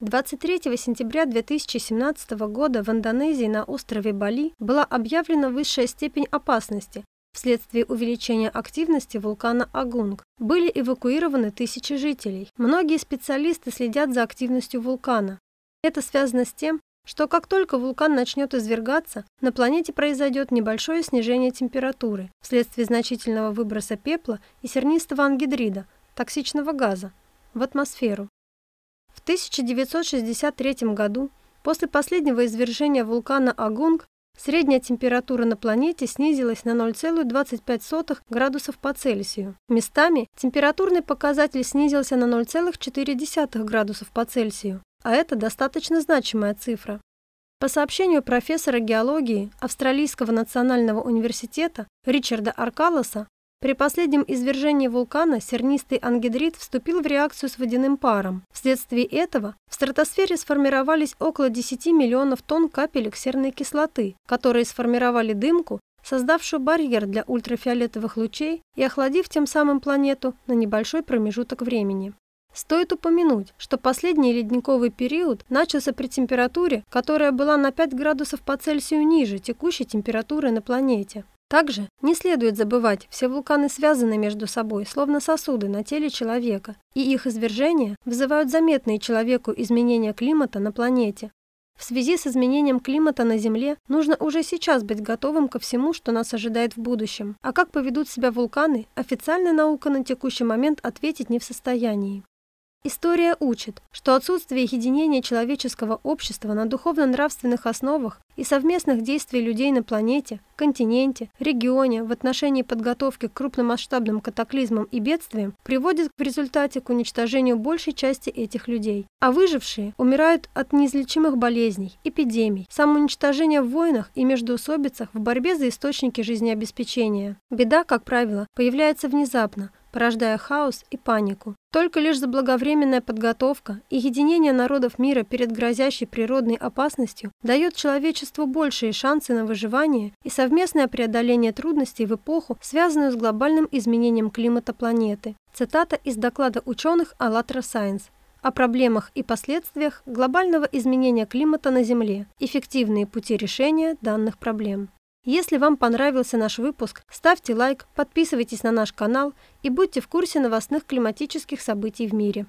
23 сентября 2017 года в Индонезии на острове Бали была объявлена высшая степень опасности. Вследствие увеличения активности вулкана Агунг были эвакуированы тысячи жителей. Многие специалисты следят за активностью вулкана. Это связано с тем, что как только вулкан начнет извергаться, на планете произойдет небольшое снижение температуры вследствие значительного выброса пепла и сернистого ангидрида, токсичного газа, в атмосферу. 1963 году, после последнего извержения вулкана Агунг, средняя температура на планете снизилась на 0,25 градусов по Цельсию. Местами температурный показатель снизился на 0,4 градусов по Цельсию, а это достаточно значимая цифра. По сообщению профессора геологии Австралийского национального университета Ричарда Аркалоса, при последнем извержении вулкана сернистый ангидрит вступил в реакцию с водяным паром. Вследствие этого в стратосфере сформировались около 10 миллионов тонн капелек серной кислоты, которые сформировали дымку, создавшую барьер для ультрафиолетовых лучей и охладив тем самым планету на небольшой промежуток времени. Стоит упомянуть, что последний ледниковый период начался при температуре, которая была на 5 градусов по Цельсию ниже текущей температуры на планете. Также не следует забывать, все вулканы связаны между собой, словно сосуды на теле человека, и их извержения вызывают заметные человеку изменения климата на планете. В связи с изменением климата на Земле нужно уже сейчас быть готовым ко всему, что нас ожидает в будущем. А как поведут себя вулканы, официальная наука на текущий момент ответить не в состоянии. История учит, что отсутствие единения человеческого общества на духовно-нравственных основах и совместных действий людей на планете, континенте, регионе в отношении подготовки к крупномасштабным катаклизмам и бедствиям приводит в результате к уничтожению большей части этих людей. А выжившие умирают от неизлечимых болезней, эпидемий, самоуничтожения в войнах и междоусобицах в борьбе за источники жизнеобеспечения. Беда, как правило, появляется внезапно, порождая хаос и панику. Только лишь заблаговременная подготовка и единение народов мира перед грозящей природной опасностью дает человечеству большие шансы на выживание и совместное преодоление трудностей в эпоху, связанную с глобальным изменением климата планеты. Цитата из доклада ученых «АЛЛАТРА Сайенс» о проблемах и последствиях глобального изменения климата на Земле, эффективные пути решения данных проблем. Если вам понравился наш выпуск, ставьте лайк, подписывайтесь на наш канал и будьте в курсе новостных климатических событий в мире.